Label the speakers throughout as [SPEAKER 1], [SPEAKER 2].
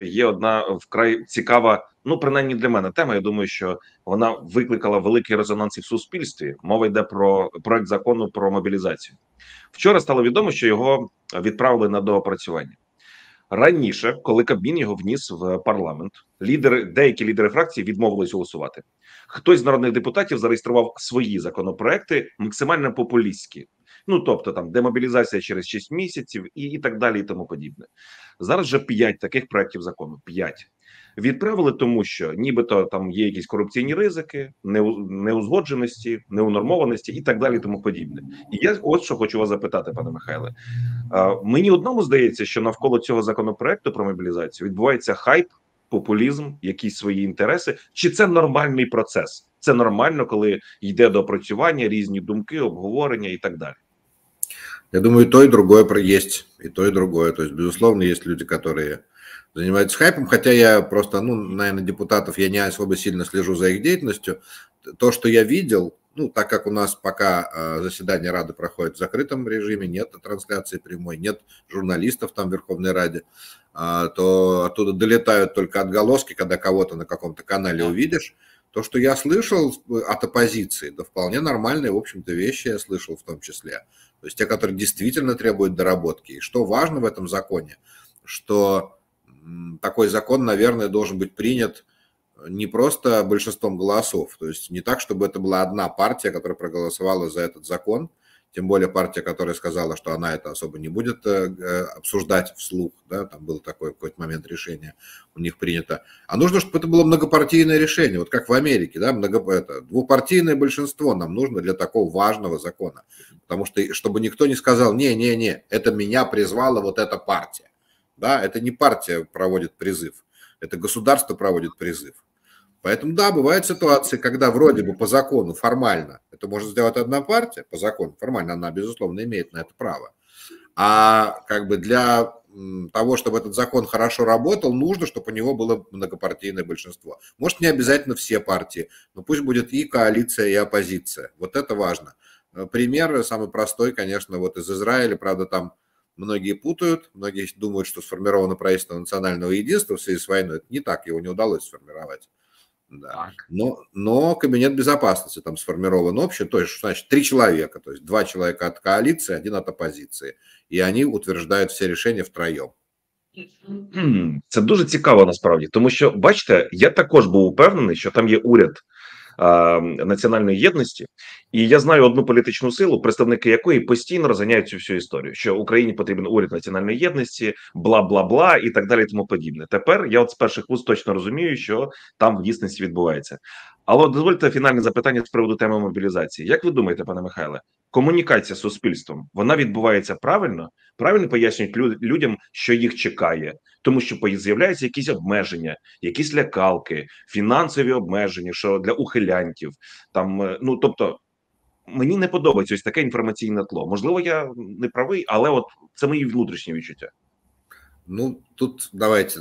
[SPEAKER 1] є одна вкрай цікава. Ну, принаймні для мене тема. Я думаю, що вона викликала великий резонанс і в суспільстві. Мова йде про проект закону про мобілізацію. Вчора стало відомо, що його відправили на доопрацювання раніше, коли Кабмін його вніс в парламент. Лідери, деякі лідери фракції відмовились голосувати. Хтось з народних депутатів зареєстрував свої законопроекти максимально популістські. Ну тобто там демобілізація через 6 місяців і, і так далі, і тому подібне. Зараз вже 5 таких проектів закону. 5. Відправили, тому що нібито там є якісь корупційні ризики, неузгодженості, неунормованості і так далі, тому подібне. І я ось що хочу вас запитати, пане Михайле. Мені одному здається, що навколо цього законопроекту про мобілізацію відбувається хайп, популізм, якісь свої інтереси. Чи це нормальний процес? Це нормально, коли йде до опрацювання, різні думки, обговорення і так далі.
[SPEAKER 2] Я думаю, и то, и другое есть, и то, и другое. То есть, безусловно, есть люди, которые занимаются хайпом, хотя я просто, ну, наверное, депутатов, я не особо сильно слежу за их деятельностью. То, что я видел, ну, так как у нас пока а, заседание Рады проходит в закрытом режиме, нет трансляции прямой, нет журналистов там в Верховной Раде, а, то оттуда долетают только отголоски, когда кого-то на каком-то канале увидишь. То, что я слышал от оппозиции, да вполне нормальные, в общем-то, вещи я слышал в том числе то есть те, которые действительно требуют доработки. И что важно в этом законе, что такой закон, наверное, должен быть принят э, не просто большинством голосов, то есть не так, чтобы это была одна партия, которая проголосовала за этот закон – тем более партия, которая сказала, что она это особо не будет э, э, обсуждать вслух, да, там был такой какой-то момент решения у них принято. А нужно, чтобы это было многопартийное решение, вот как в Америке, да, много, это, двупартийное большинство нам нужно для такого важного закона, потому что, чтобы никто не сказал, не-не-не, это меня призвала вот эта партия, да, это не партия проводит призыв, это государство проводит призыв. Поэтому, да, бывают ситуации, когда вроде бы по закону формально это может сделать одна партия, по закону формально она, безусловно, имеет на это право. А как бы для того, чтобы этот закон хорошо работал, нужно, чтобы у него было многопартийное большинство. Может, не обязательно все партии, но пусть будет и коалиция, и оппозиция. Вот это важно. Э, пример самый простой, конечно, вот из Израиля, правда, там многие путают, многие думают, что сформировано правительство национального единства в связи с войной. Это не так, его не удалось сформировать. Да. Но, но кабинет безопасности там сформирован общий, то есть, значит, три человека, то есть два человека от коалиции, один от
[SPEAKER 1] оппозиции. И они утверждают все рішення втроєм. Це хм, дуже цікаво насправді, тому що бачите, я також був упевнений, що там є уряд національної єдності, і я знаю одну політичну силу, представники якої постійно розганяють цю всю історію, що Україні потрібен уряд національної єдності, бла бла бла і так далі. і Тому подібне. Тепер я от з перших вуст точно розумію, що там в дійсності відбувається. Але дозвольте фінальне запитання з приводу теми мобілізації. Як ви думаєте, пане Михайле, комунікація з суспільством вона відбувається правильно? Правильно пояснюють люд людям, що їх чекає, тому що з'являються якісь обмеження, якісь лякалки, фінансові обмеження, що для ухилянтів там е, ну тобто. Мені не подобається ось таке інформаційне тло. Можливо, я не правий, але от це мої внутрішні відчуття. Ну тут давайте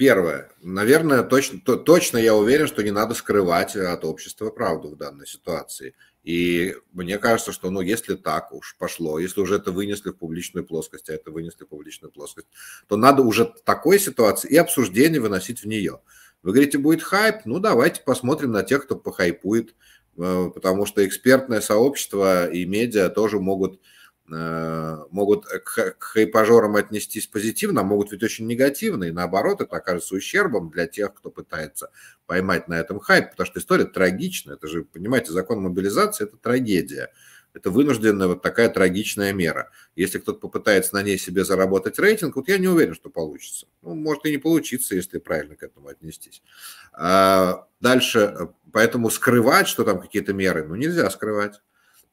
[SPEAKER 2] Первое. Наверное, точно, то, точно я уверен, что не надо скрывать от общества правду в данной ситуации. И мне кажется, что ну, если так уж пошло, если уже это вынесли в публичную плоскость, а это вынесли в публичную плоскость, то надо уже такой ситуации и обсуждение выносить в нее. Вы говорите, будет хайп? Ну, давайте посмотрим на тех, кто похайпует, э, потому что экспертное сообщество и медиа тоже могут Э, могут к хайпажорам отнестись позитивно, а могут быть очень негативно, и наоборот, это окажется ущербом для тех, кто пытается поймать на этом хайп, потому что история трагична, это же, понимаете, закон мобилизации – это трагедия, это вынужденная вот такая трагичная мера. Если кто-то попытается на ней себе заработать рейтинг, вот я не уверен, что получится. Ну, может и не получится, если правильно к этому отнестись. А дальше, э, поэтому скрывать, что там какие-то меры, ну, нельзя скрывать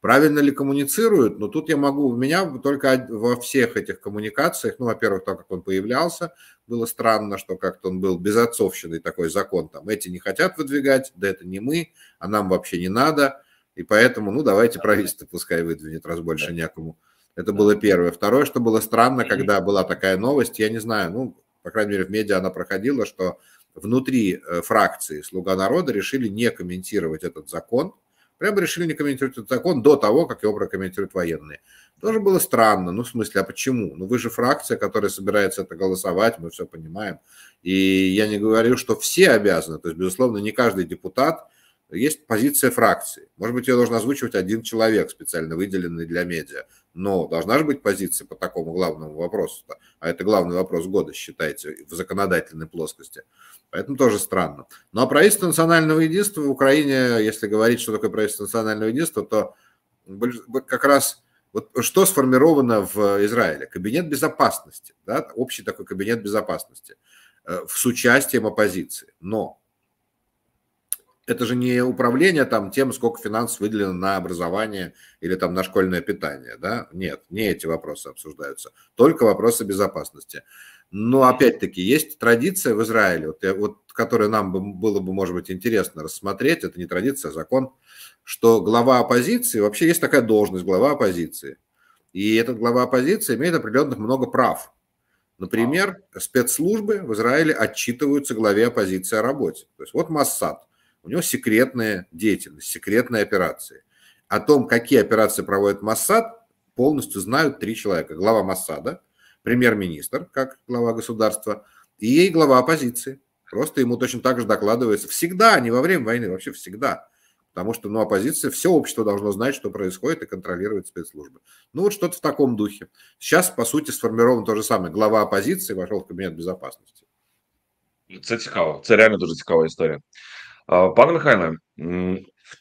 [SPEAKER 2] правильно ли коммуницируют, но тут я могу, у меня только во всех этих коммуникациях, ну, во-первых, то, как он появлялся, было странно, что как-то он был безотцовщиной такой закон, там, эти не хотят выдвигать, да это не мы, а нам вообще не надо, и поэтому, ну, давайте правительство пускай выдвинет, раз больше некому. Это было первое. Второе, что было странно, когда была такая новость, я не знаю, ну, по крайней мере, в медиа она проходила, что внутри э, фракции «Слуга народа» решили не комментировать этот закон – Прямо решили не комментировать этот закон до того, как его прокомментируют военные. Тоже было странно. Ну, в смысле, а почему? Ну, вы же фракция, которая собирается это голосовать, мы все понимаем. И я не говорю, что все обязаны. То есть, безусловно, не каждый депутат, есть позиция фракции. Может быть, ее должен озвучивать один человек, специально выделенный для медиа. Но должна же быть позиция по такому главному вопросу. -то. А это главный вопрос года, считайте, в законодательной плоскости. Поэтому тоже странно. Ну а правительство национального единства в Украине, если говорить, что такое правительство национального единства, то как раз вот что сформировано в Израиле? Кабинет безопасности, да? общий такой кабинет безопасности э, с участием оппозиции. Но это же не управление там тем, сколько финансов выделено на образование или там на школьное питание, да? Нет, не эти вопросы обсуждаются, только вопросы безопасности. Но опять-таки есть традиция в Израиле, вот, вот, которая нам бы, было бы, может быть, интересно рассмотреть, это не традиция, а закон, что глава оппозиции, вообще есть такая должность глава оппозиции, и этот глава оппозиции имеет определенных много прав. Например, спецслужбы в Израиле отчитываются главе оппозиции о работе. То есть вот Массад, у него секретная деятельность, секретные операции. О том, какие операции проводит Моссад, полностью знают три человека. Глава Моссада, премьер-министр, как глава государства, и глава оппозиции. Просто ему точно так же докладывается. Всегда, а не во время войны, вообще всегда. Потому что, ну, оппозиция, все общество должно знать, что происходит и контролировать спецслужбы. Ну, вот что-то в таком духе. Сейчас, по сути, сформирован то же самое. Глава оппозиции вошел в кабинет безопасности.
[SPEAKER 1] Це цікаво. Це реально тоже цікава история. Пане Михайле,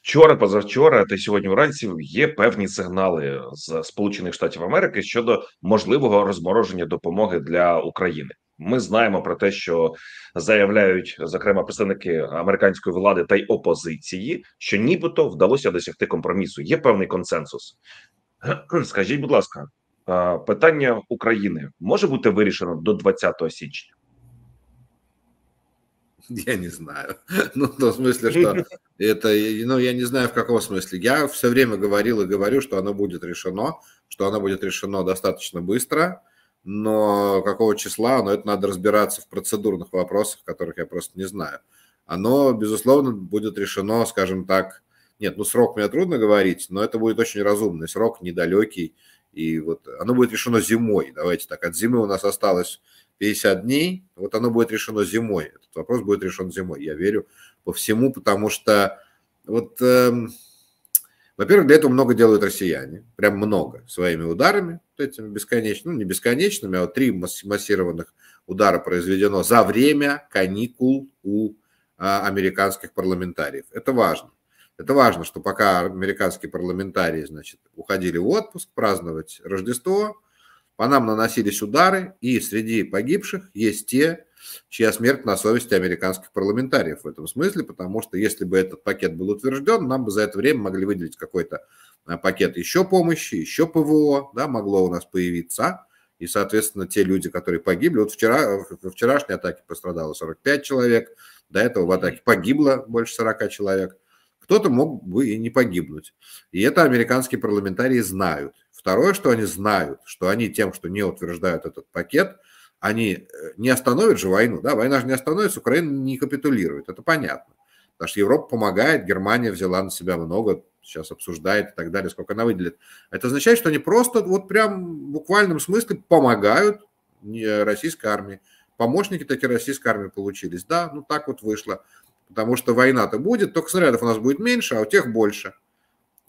[SPEAKER 1] вчора, позавчора та сьогодні вранці є певні сигнали з Сполучених Штатів Америки щодо можливого розмороження допомоги для України. Ми знаємо про те, що заявляють зокрема представники американської влади та й опозиції, що нібито вдалося досягти компромісу. Є певний консенсус. Скажіть, будь ласка, питання України може бути вирішено до 20 січня?
[SPEAKER 2] Я не знаю.
[SPEAKER 1] Ну, в том смысле, что это, ну,
[SPEAKER 2] я не знаю, в каком смысле. Я все время говорил и говорю, что оно будет решено, что оно будет решено достаточно быстро, но какого числа, но это надо разбираться в процедурных вопросах, которых я просто не знаю. Оно, безусловно, будет решено, скажем так, нет, ну срок мне трудно говорить, но это будет очень разумный срок, недалекий. И вот оно будет решено зимой. Давайте так, от зимы у нас осталось 50 дней, вот оно будет решено зимой. Этот вопрос будет решен зимой, я верю по всему, потому что вот, э, во-первых, для этого много делают россияне, прям много, своими ударами, вот этими бесконечными, ну не бесконечными, а вот три массированных удара произведено за время каникул у э, американских парламентариев. Это важно. Это важно, что пока американские парламентарии, значит, уходили в отпуск праздновать Рождество, по нам наносились удары, и среди погибших есть те, чья смерть на совести американских парламентариев в этом смысле, потому что если бы этот пакет был утвержден, нам бы за это время могли выделить какой-то а, пакет еще помощи, еще ПВО, да, могло у нас появиться, и, соответственно, те люди, которые погибли, вот вчера, во вчерашней атаке пострадало 45 человек, до этого в атаке погибло больше 40 человек, кто-то мог бы и не погибнуть. И это американские парламентарии знают. Второе, что они знают, что они тем, что не утверждают этот пакет, они э, не остановят же войну, да, война же не остановится, Украина не капитулирует, это понятно. Потому что Европа помогает, Германия взяла на себя много, сейчас обсуждает и так далее, сколько она выделит. Это означает, что они просто вот прям в буквальном смысле помогают российской армии. Помощники такие российской армии получились. Да, ну так вот вышло. Потому что война-то будет, только снарядов у нас будет меньше, а у тех больше.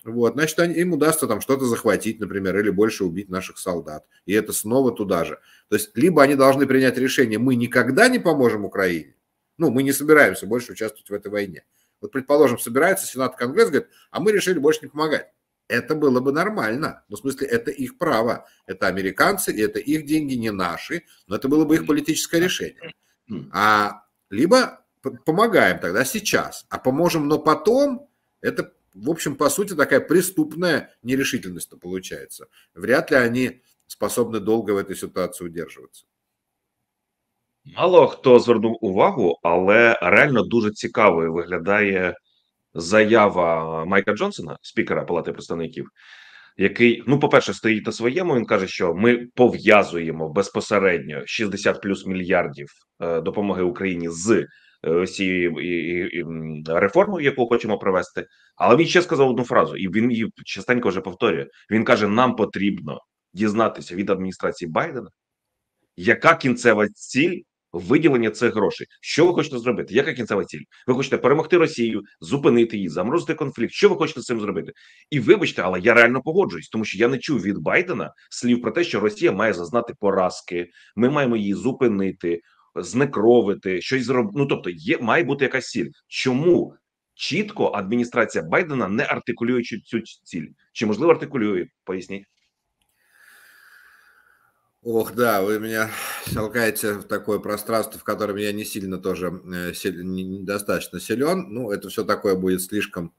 [SPEAKER 2] Вот, значит, они, им удастся там что-то захватить, например, или больше убить наших солдат. И это снова туда же. То есть, либо они должны принять решение, мы никогда не поможем Украине, ну, мы не собираемся больше участвовать в этой войне. Вот, предположим, собирается Сенат Конгресс, говорит, а мы решили больше не помогать. Это было бы нормально. Ну, в смысле, это их право. Это американцы, и это их деньги, не наши. Но это было бы их политическое решение. А либо помогаем тогда сейчас, а поможем, но потом, это в общем, по сути, такая преступная нерешительность-то получается. Вряд ли они способны долго в этой ситуації удержуватися.
[SPEAKER 1] Мало хто звернув увагу, але реально дуже цікавою виглядає заява Майка Джонсона, спікера Палати представників, який, ну, по-перше, стоїть на своєму. Він каже, що ми пов'язуємо безпосередньо 60 плюс мільярдів е, допомоги Україні з Е, всієї реформи, яку хочемо провести. Але він ще сказав одну фразу, і він її частенько вже повторює: він каже: нам потрібно дізнатися від адміністрації Байдена, яка кінцева ціль. Виділення цих грошей, що ви хочете зробити? Яка кінцева ціль? Ви хочете перемогти Росію, зупинити її, заморозити конфлікт? Що ви хочете з цим зробити? І вибачте, але я реально погоджуюсь, тому що я не чув від Байдена слів про те, що Росія має зазнати поразки. Ми маємо її зупинити. знекровити, щось зробити. Ну тобто, є має бути якась ціль. Чому чітко адміністрація Байдена не артикулює цю ціль? Чи можливо артикулює? Поясніть.
[SPEAKER 2] Ох, да, вы меня толкаете в такое пространство, в котором я не сильно тоже э, недостаточно силен. Ну, это все такое будет слишком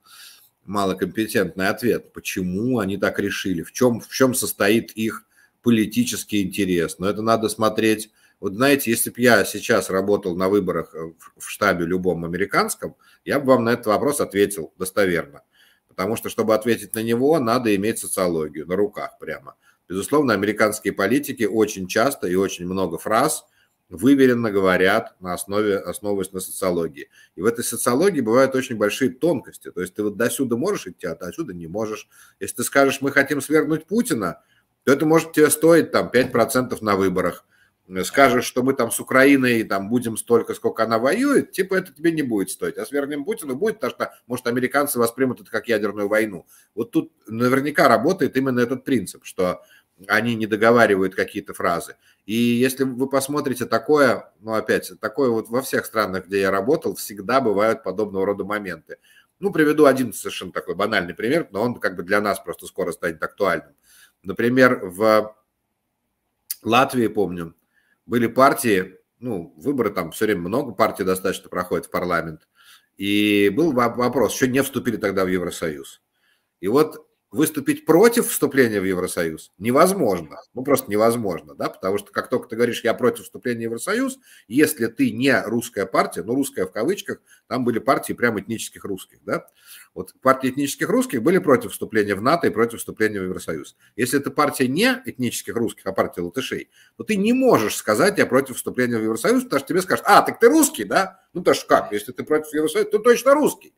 [SPEAKER 2] малокомпетентный ответ. Почему они так решили? В чем, в чем состоит их политический интерес? Но это надо смотреть вот знаете, если бы я сейчас работал на выборах э, в штабе любом американском, я бы вам на этот вопрос ответил достоверно. Потому что, чтобы ответить на него, надо иметь социологию на руках прямо. Безусловно, американские политики очень часто и очень много фраз выверенно говорят на основе, основываясь на социологии. И в этой социологии бывают очень большие тонкости. То есть ты вот до сюда можешь идти, а до сюда не можешь. Если ты скажешь, мы хотим свергнуть Путина, то это может тебе стоить там 5% на выборах – скажешь, что мы там с Украиной там будем столько, сколько она воюет, типа это тебе не будет стоить. А с верным Путину будет, потому что, может, американцы воспримут это как ядерную войну. Вот тут наверняка работает именно этот принцип, что они не договаривают какие-то фразы. И если вы посмотрите такое, ну опять, такое вот во всех странах, где я работал, всегда бывают подобного рода моменты. Ну, приведу один совершенно такой банальный пример, но он как бы для нас просто скоро станет актуальным. Например, в Латвии, помню, были партии, ну, выборы там все время много партий достаточно проходит в парламент. И был вопрос, еще не вступили тогда в Евросоюз. И вот выступить против вступления в Евросоюз невозможно. Ну, просто невозможно, да, потому что как только ты говоришь, я против вступления в Евросоюз, если ты не русская партия, ну, русская в кавычках, там были партии прям этнических русских, да, вот партии этнических русских были против вступления в НАТО и против вступления в Евросоюз. Если это партия не этнических русских, а партия латышей, то ты не можешь сказать, я против вступления в Евросоюз, потому что тебе скажут, а, так ты русский, да? Ну, то что как, если ты против Евросоюза, то точно русский.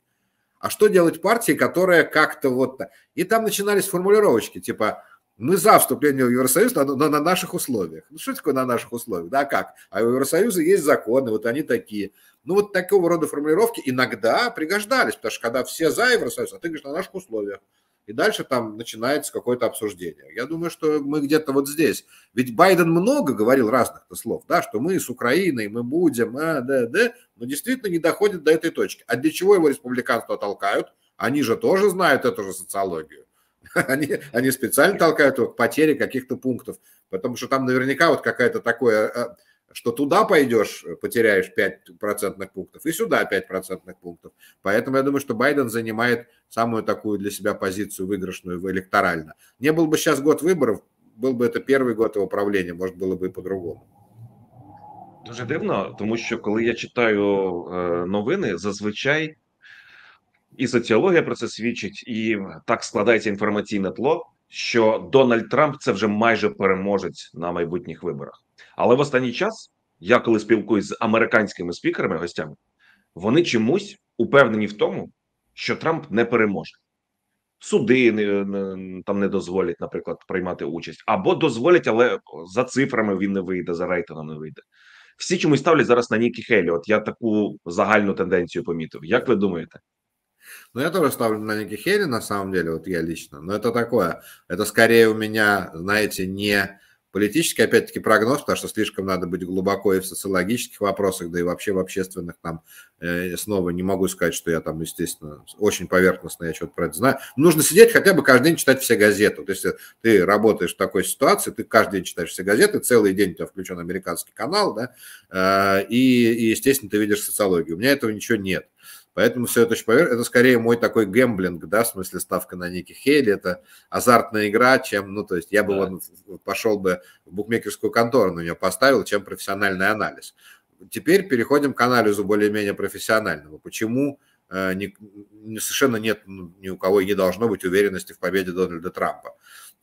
[SPEAKER 2] А что делать партии, которая как-то вот... И там начинались формулировочки, типа, мы за вступление в Евросоюз, но, но на наших условиях. Ну, что такое на наших условиях? Да, как? А у Евросоюза есть законы, вот они такие. Ну, вот такого рода формулировки иногда пригождались, потому что когда все за Евросоюз, а ты говоришь на наших условиях. И дальше там начинается какое-то обсуждение. Я думаю, что мы где-то вот здесь. Ведь Байден много говорил разных слов, да, что мы с Украиной, мы будем, а, да, да, но действительно не доходит до этой точки. А для чего его республиканство толкают? Они же тоже знают эту же социологию. Они, они специально толкают его к потере каких-то пунктов, потому что там наверняка вот какая-то такое, э, э, что туда пойдешь, э, потеряешь 5% пунктов, и сюда 5% пунктов. Поэтому я думаю, что Байден занимает самую такую для себя позицию выигрышную электорально. Не был бы сейчас год выборов, был бы это первый год его правления, может было бы и по-другому.
[SPEAKER 1] Дуже дивно, тому що коли я читаю е, новини, зазвичай і соціологія про це свідчить, і так складається інформаційне тло, що Дональд Трамп це вже майже переможець на майбутніх виборах. Але в останній час я коли спілкуюсь з американськими спікерами, гостями, вони чомусь упевнені в тому, що Трамп не переможе. Суди не, там не дозволять, наприклад, приймати участь або дозволять, але за цифрами він не вийде, за рейтингом не вийде. Всі чомусь ставлять зараз на Нікі Хейлі. От я таку загальну тенденцію помітив. Як ви думаєте? Но ну, я
[SPEAKER 2] тоже ставлю на Ники Хейли, на самом деле, вот я лично. Но это такое. Это скорее у меня, знаете, не политический, опять-таки, прогноз, потому что слишком надо быть глубоко и в социологических вопросах, да и вообще в общественных там. Э, снова не могу сказать, что я там, естественно, очень поверхностно я что-то про это знаю. Нужно сидеть хотя бы каждый день читать все газеты. То есть ты работаешь в такой ситуации, ты каждый день читаешь все газеты, целый день у тебя включен американский канал, да, э, и, и, естественно, ты видишь социологию. У меня этого ничего нет. Поэтому все это очень поверх. Это скорее мой такой гемблинг, да, в смысле ставка на Ники Хейли. Это азартная игра, чем, ну, то есть я бы да. вон, пошел бы в букмекерскую контору на нее поставил, чем профессиональный анализ. Теперь переходим к анализу более-менее профессионального. Почему э, не, совершенно нет ну, ни у кого и не должно быть уверенности в победе Дональда Трампа.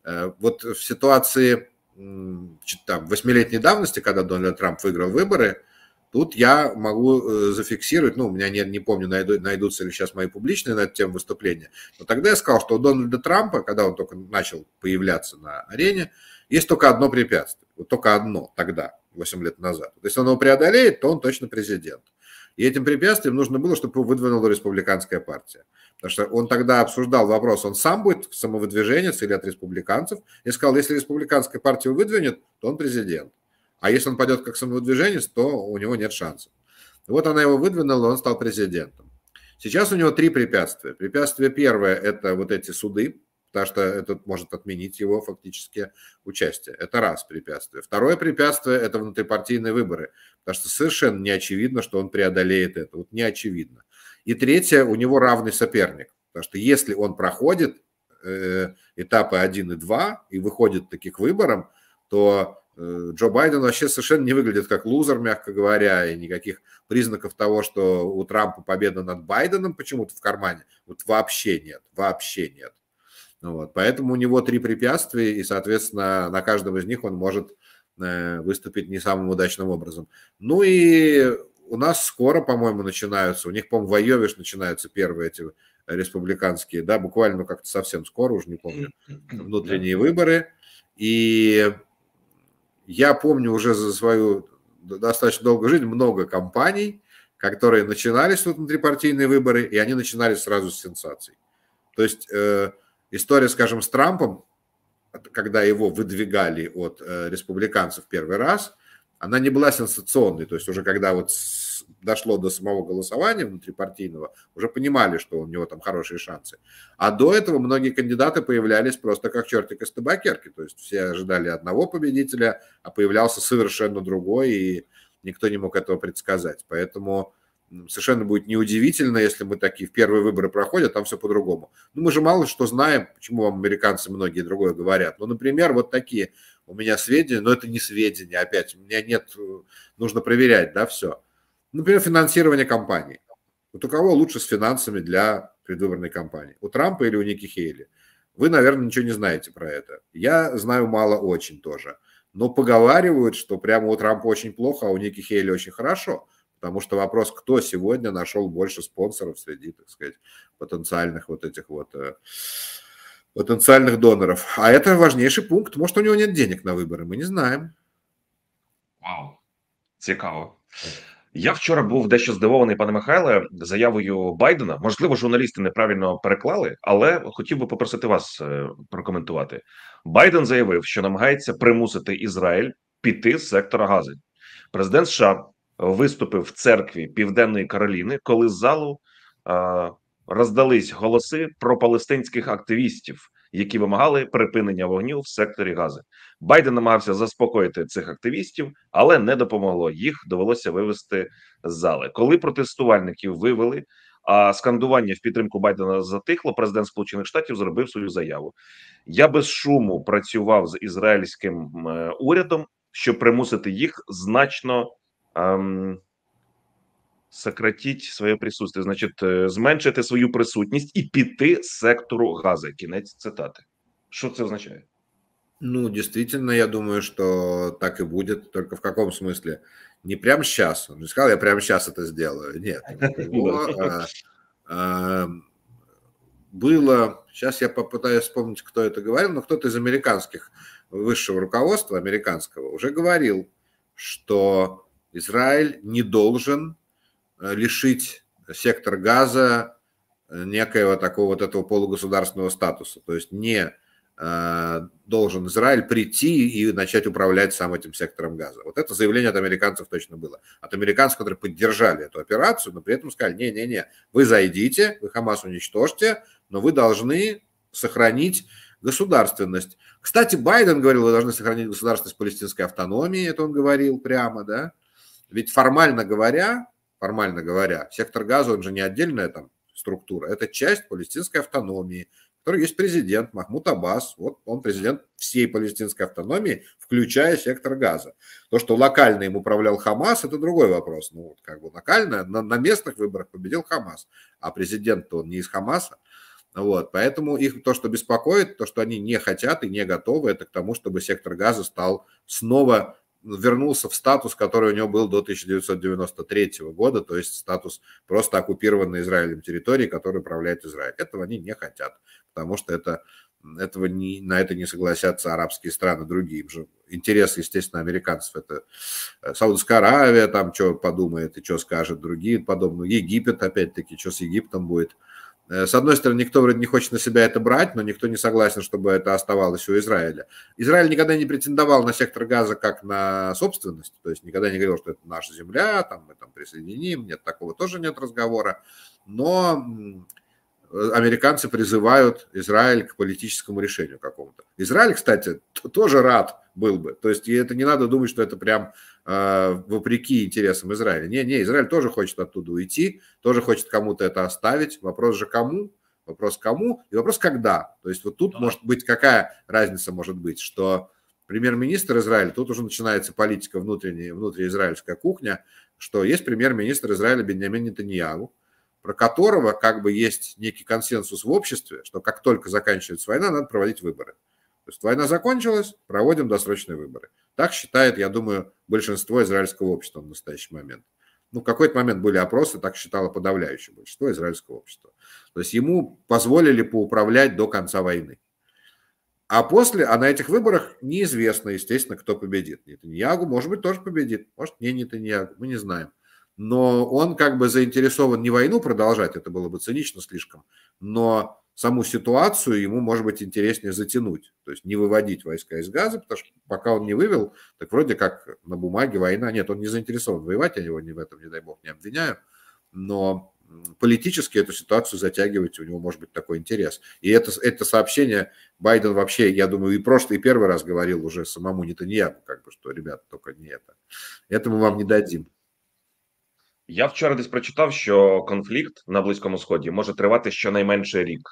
[SPEAKER 2] Э, вот в ситуации там, восьмилетней давности, когда Дональд Трамп выиграл выборы – Тут я могу э, зафиксировать, ну, у меня не, не помню, найду, найдутся ли сейчас мои публичные на эту тему выступления, но тогда я сказал, что у Дональда Трампа, когда он только начал появляться на арене, есть только одно препятствие, вот только одно тогда, 8 лет назад. То есть он его преодолеет, то он точно президент. И этим препятствием нужно было, чтобы его выдвинула республиканская партия. Потому что он тогда обсуждал вопрос, он сам будет самовыдвиженец или от республиканцев, и сказал, если республиканская партия выдвинет, то он президент. А если он пойдет как самовыдвиженец, то у него нет шансов. Вот она его выдвинула, он стал президентом. Сейчас у него три препятствия. Препятствие первое – это вот эти суды, потому что это может отменить его фактически участие. Это раз препятствие. Второе препятствие – это внутрипартийные выборы, потому что совершенно не очевидно, что он преодолеет это. Вот не очевидно. И третье – у него равный соперник, потому что если он проходит э, этапы 1 и 2 и выходит таки к выборам, то Э, Джо Байден вообще совершенно не выглядит как лузер, мягко говоря, и никаких признаков того, что у Трампа победа над Байденом почему-то в кармане, вот вообще нет, вообще нет. Ну вот. Поэтому у него три препятствия, и, соответственно, на каждом из них он может э, выступить не самым удачным образом. Ну и у нас скоро, по-моему, начинаются, у них, по-моему, в Айове же начинаются первые эти республиканские, да, буквально ну, как-то совсем скоро, уже не помню, внутренние выборы. И я помню уже за свою достаточно долгую жизнь много компаний, которые начинались вот внутрипартийные выборы, и они начинались сразу с сенсаций. То есть э, история, скажем, с Трампом, когда его выдвигали от э, республиканцев первый раз, она не была сенсационной. То есть уже когда вот дошло до самого голосования внутрипартийного, уже понимали, что у него там хорошие шансы. А до этого многие кандидаты появлялись просто как чертик из табакерки. То есть все ожидали одного победителя, а появлялся совершенно другой, и никто не мог этого предсказать. Поэтому совершенно будет неудивительно, если мы такие в первые выборы проходят, там все по-другому. Ну, мы же мало что знаем, почему вам американцы многие другое говорят. Ну, например, вот такие у меня сведения, но это не сведения, опять, у меня нет, э, нужно проверять, да, все. Например, финансирование компании. Вот у кого лучше с финансами для предвыборной кампании? У Трампа или у Ники Хейли? Вы, наверное, ничего не знаете про это. Я знаю мало очень тоже. Но поговаривают, что прямо у Трампа очень плохо, а у Ники Хейли очень хорошо. Потому что вопрос, кто сегодня нашел больше спонсоров среди, так сказать, потенциальных вот этих вот э, потенциальных доноров. А это важнейший пункт. Может, у него нет денег на
[SPEAKER 1] выборы, мы не знаем. Вау, цікаво. Я вчора був дещо здивований, пане Михайле, заявою Байдена. Можливо, журналісти неправильно переклали, але хотів би попросити вас е, прокоментувати. Байден заявив, що намагається примусити Ізраїль піти з сектора Гази. Президент США виступив в церкві Південної Кароліни, коли з залу е роздались голоси про палестинських активістів, які вимагали припинення вогню в секторі Гази. Байден намагався заспокоїти цих активістів, але не допомогло. Їх довелося вивести з зали. Коли протестувальників вивели, а скандування в підтримку Байдена затихло. Президент Сполучених Штатів зробив свою заяву. Я без шуму працював з ізраїльським урядом, щоб примусити їх значно. Ем, сократіть своє присутствие, значить, э, зменшити свою присутність і піти з сектору газу. Кінець цитати. Что это означает? Ну, действительно, я
[SPEAKER 2] думаю, что так и будет. Только в каком смысле? Не прямо сейчас. Он не сказал, я прямо сейчас это сделаю. Нет. было, сейчас я попытаюсь вспомнить, кто это говорил, но кто-то из американских высшего руководства, американского, уже говорил, что Израиль не должен Э, лишить сектор газа э, некоего такого вот этого полугосударственного статуса. То есть не э, должен Израиль прийти и начать управлять сам этим сектором газа. Вот это заявление от американцев точно было. От американцев, которые поддержали эту операцию, но при этом сказали, не-не-не, вы зайдите, вы Хамас уничтожьте, но вы должны сохранить государственность. Кстати, Байден говорил, вы должны сохранить государственность палестинской автономии, это он говорил прямо, да? Ведь формально говоря, формально говоря. Сектор газа, он же не отдельная там структура, это часть палестинской автономии, в которой есть президент Махмуд Аббас, вот он президент всей палестинской автономии, включая сектор газа. То, что локально им управлял Хамас, это другой вопрос. Ну, вот как бы локально, на, на местных выборах победил Хамас, а президент-то он не из Хамаса. Вот, поэтому их то, что беспокоит, то, что они не хотят и не готовы, это к тому, чтобы сектор газа стал снова вернулся в статус, который у него был до 1993 года, то есть статус просто оккупированной Израилем территории, которой управляет Израиль. Этого они не хотят, потому что это, этого не, на это не согласятся арабские страны, другие им же. Интерес, естественно, американцев – это э, Саудовская Аравия, там что подумает и что скажет, другие подобные. Египет, опять-таки, что с Египтом будет – Э, с одной стороны, никто вроде не хочет на себя это брать, но никто не согласен, чтобы это оставалось у Израиля. Израиль никогда не претендовал на сектор газа как на собственность, то есть никогда не говорил, что это наша земля, там мы там присоединим, нет, такого тоже нет разговора. Но американцы призывают Израиль к политическому решению какому-то. Израиль, кстати, тоже рад был бы. То есть это не надо думать, что это прям а, вопреки интересам Израиля. Не, не, Израиль тоже хочет оттуда уйти, тоже хочет кому-то это оставить. Вопрос же кому? Вопрос кому и вопрос когда. То есть вот тут да. может быть какая разница может быть, что премьер-министр Израиля, тут уже начинается политика внутренняя, внутриизраильская кухня, что есть премьер-министр Израиля Беньямин Нетаньягу, про которого как бы есть некий консенсус в обществе, что как только заканчивается война, надо проводить выборы. То есть война закончилась, проводим досрочные выборы. Так считает, я думаю, большинство израильского общества в настоящий момент. Ну, в какой-то момент были опросы, так считало подавляющее большинство израильского общества. То есть ему позволили поуправлять до конца войны. А после, а на этих выборах неизвестно, естественно, кто победит. Нетаньягу, может быть, тоже победит, может, не Нетаньягу, мы не знаем. Но он как бы заинтересован не войну продолжать, это было бы цинично слишком, но саму ситуацию ему, может быть, интереснее затянуть. То есть не выводить войска из Газа, потому что пока он не вывел, так вроде как на бумаге война. Нет, он не заинтересован воевать, я его ни в этом, не дай бог, не обвиняю. Но политически эту ситуацию затягивать, у него может быть такой интерес. И это, это сообщение Байден вообще, я думаю, и прошлый, и первый раз говорил уже самому не
[SPEAKER 1] Нетаньяху, как бы, что, ребята, только не это. Это мы вам не дадим. Я вчора десь прочитав, що конфлікт на близькому сході може тривати щонайменше рік.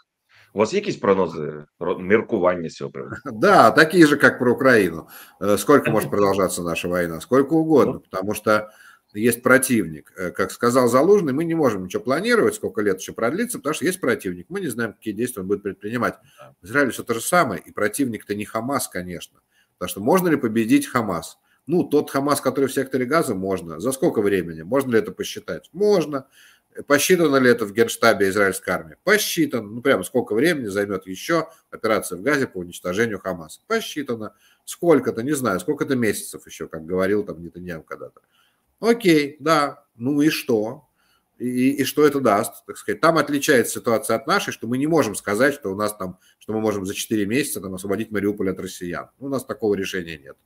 [SPEAKER 1] У вас є якісь прогнози міркування цього приводу?
[SPEAKER 2] Да, такие же, как про Украину. Э, сколько может продолжаться наша война? Сколько угодно, ну. потому что есть противник. Э, как сказал Залужный, мы не можем ничего планировать, сколько лет еще продлится, потому что есть противник. Мы не знаем, какие действия он будет предпринимать. В Израиле все то же самое, и противник-то не Хамас, конечно. Потому что можно ли победить Хамас? Ну, тот Хамас, который в секторе газа, можно. За сколько времени? Можно ли это посчитать? Можно. Посчитано ли это в генштабе израильской армии? Посчитано. Ну, прямо сколько времени займет еще операция в Газе по уничтожению Хамаса? Посчитано. Сколько-то, не знаю, сколько-то месяцев еще, как говорил там Нетаньян когда-то. Окей, да, ну и что? И, и что это даст, так сказать. Там отличается ситуация от нашей, что мы не можем сказать, что у нас там, что мы можем за 4 месяца там освободить Мариуполь от россиян. У нас такого решения нет.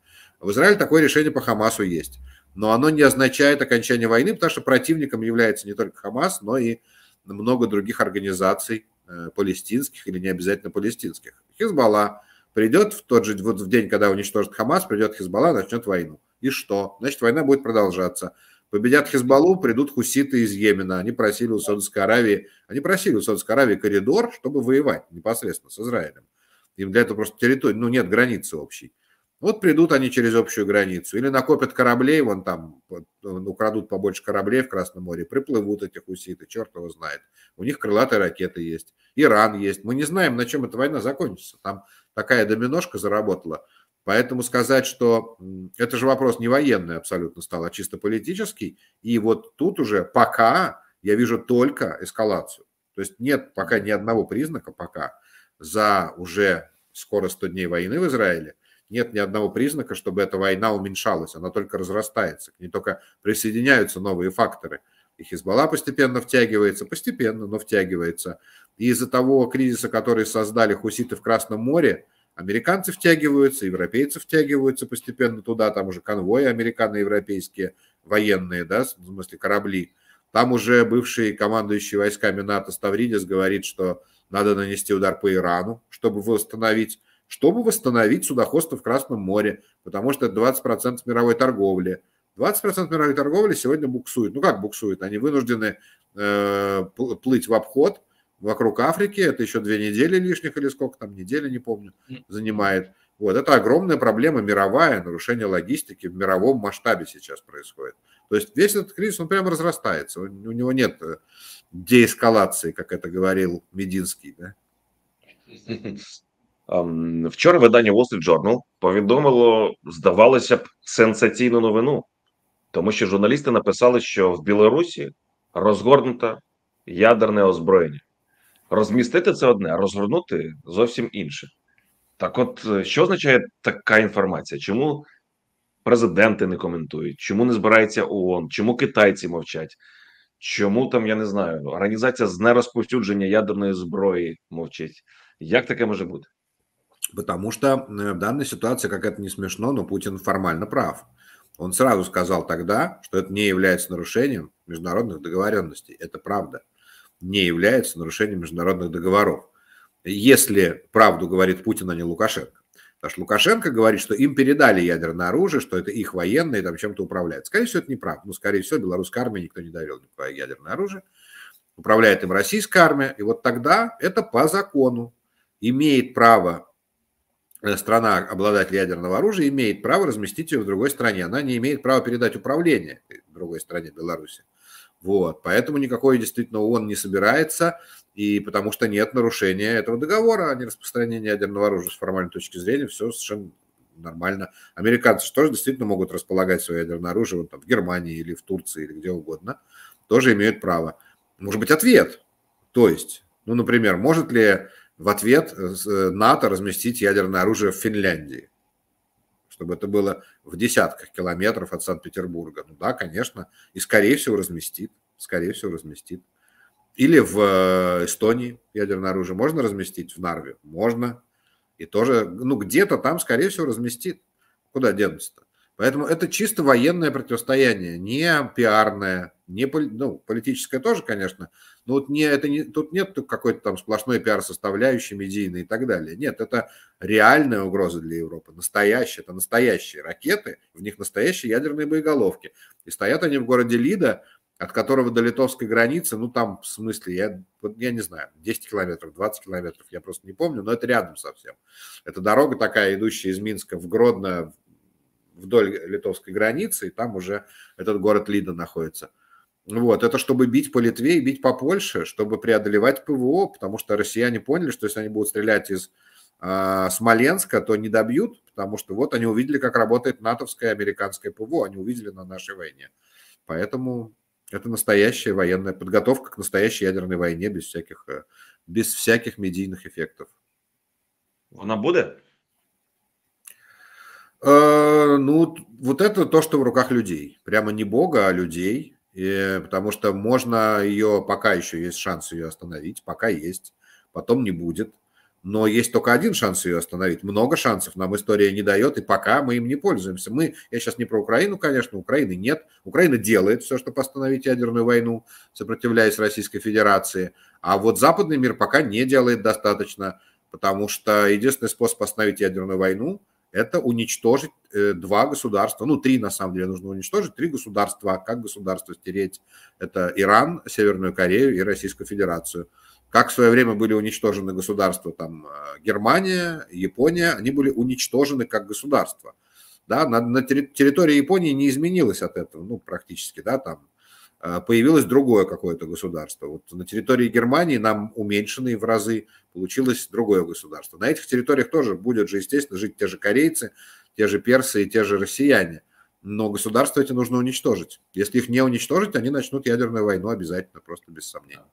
[SPEAKER 2] В Израиле такое решение по Хамасу есть но оно не означает окончание войны, потому что противником является не только Хамас, но и много других организаций э, палестинских или не обязательно палестинских. Хизбалла придет в тот же вот в день, когда уничтожит Хамас, придет Хизбалла, начнет войну. И что? Значит, война будет продолжаться. Победят Хизбаллу, придут хуситы из Йемена. Они просили у Саудовской Аравии, они просили у Саудовской Аравии коридор, чтобы воевать непосредственно с Израилем. Им для этого просто территория, ну нет границы общей. Вот придут они через общую границу. Или накопят кораблей, вон там э, украдут побольше кораблей в Красном море, приплывут этих уситы, черт его знает. У них крылатые ракеты есть, Иран есть. Мы не знаем, на чем эта война закончится. Там такая доминошка заработала. Поэтому сказать, что это же вопрос не военный абсолютно стал, а чисто политический. И вот тут уже пока я вижу только эскалацию. То есть нет пока ни одного признака пока за уже скоро 100 дней войны в Израиле – нет ни одного признака, чтобы эта война уменьшалась, она только разрастается, к ней только присоединяются новые факторы. И Хизбалла постепенно втягивается, постепенно, но втягивается. И из-за того кризиса, который создали хуситы в Красном море, американцы втягиваются, европейцы втягиваются постепенно туда, там уже конвои американо-европейские, военные, да, в смысле корабли. Там уже бывший командующий войсками НАТО Ставридис говорит, что надо нанести удар по Ирану, чтобы восстановить чтобы восстановить судоходство в Красном море, потому что это 20% мировой торговли. 20% мировой торговли сегодня буксует. Ну как буксует? Они вынуждены э, плыть в обход вокруг Африки. Это еще две недели лишних или сколько там, недели, не помню, занимает. Вот, это огромная проблема мировая, нарушение логистики в мировом масштабе сейчас происходит. То есть весь этот кризис, он прямо разрастается, у него нет э, деэскалации, как это говорил Мединский, да?
[SPEAKER 1] Ем, вчора видання Wall Street Journal повідомило, здавалося б, сенсаційну новину, тому що журналісти написали, що в Білорусі розгорнуто ядерне озброєння. Розмістити це одне, а розгорнути зовсім інше. Так, от, е, що означає така інформація? Чому президенти не коментують, чому не збирається ООН, чому китайці мовчать? Чому там, я не знаю, організація з нерозповсюдження ядерної зброї мовчить? Як таке може бути? Потому что э, в данной ситуации, как это не смешно, но
[SPEAKER 2] Путин формально прав. Он сразу сказал тогда, что это не является нарушением международных договоренностей. Это правда. Не является нарушением международных договоров. Если правду говорит Путин, а не Лукашенко. Потому что Лукашенко говорит, что им передали ядерное оружие, что это их военные там чем-то управляют. Скорее всего, это неправда. Ну, скорее всего, белорусской армии никто не доверил никакое ядерное оружие. Управляет им российская армия. И вот тогда это по закону имеет право Э, страна, обладатель ядерного оружия, имеет право разместить ее в другой стране. Она не имеет права передать управление другой стране Беларуси. Вот. Поэтому никакой действительно ООН не собирается, и потому что нет нарушения этого договора о нераспространении ядерного оружия с формальной точки зрения, все совершенно нормально. Американцы же тоже действительно могут располагать свое ядерное оружие вот там, в Германии или в Турции или где угодно, тоже имеют право. Может быть, ответ. То есть, ну, например, может ли в ответ э, э, НАТО разместить ядерное оружие в Финляндии, чтобы это было в десятках километров от Санкт-Петербурга. Ну да, конечно, и скорее всего разместит, скорее всего разместит. Или в э, Эстонии ядерное оружие можно разместить, в Нарве можно. И тоже, ну где-то там, скорее всего, разместит. Куда денутся-то? Поэтому это чисто военное противостояние, не пиарное, не ну, политическое тоже, конечно, но вот не, это не, тут нет какой-то там сплошной пиар-составляющей, медийной и так далее. Нет, это реальная угроза для Европы, настоящая, это настоящие ракеты, в них настоящие ядерные боеголовки. И стоят они в городе Лида, от которого до литовской границы, ну там, в смысле, я, я не знаю, 10 километров, 20 километров, я просто не помню, но это рядом совсем. Это дорога такая, идущая из Минска в Гродно, вдоль литовской границы, и там уже этот город Лида находится. Вот, это чтобы бить по Литве и бить по Польше, чтобы преодолевать ПВО, потому что россияне поняли, что если они будут стрелять из э, Смоленска, то не добьют, потому что вот они увидели, как работает натовское и американское ПВО, они увидели на нашей войне. Поэтому это настоящая военная подготовка к настоящей ядерной войне без всяких, э, без всяких медийных эффектов. Она будет?
[SPEAKER 1] Э,
[SPEAKER 2] ну, вот это то, что в руках людей. Прямо не Бога, а людей. И, потому что можно ее, пока еще есть шанс ее остановить, пока есть, потом не будет. Но есть только один шанс ее остановить. Много шансов нам история не дает, и пока мы им не пользуемся. Мы, я сейчас не про Украину, конечно, Украины нет. Украина делает все, чтобы остановить ядерную войну, сопротивляясь Российской Федерации. А вот западный мир пока не делает достаточно, потому что единственный способ остановить ядерную войну это уничтожить э, два государства, ну, три, на самом деле, нужно уничтожить, три государства. Как государство стереть? Это Иран, Северную Корею и Российскую Федерацию. Как в свое время были уничтожены государства, там, э, Германия, Япония, они были уничтожены как государство. Да, на, на территории Японии не изменилось от этого, ну, практически, да, там, а, появилось другое какое-то государство. Вот на территории Германии нам уменьшенные в разы получилось другое государство. На этих территориях тоже будет же, естественно, жить те же корейцы, те же персы и те же россияне. Но государства эти нужно уничтожить. Если их не уничтожить, они начнут ядерную войну обязательно, просто без сомнений.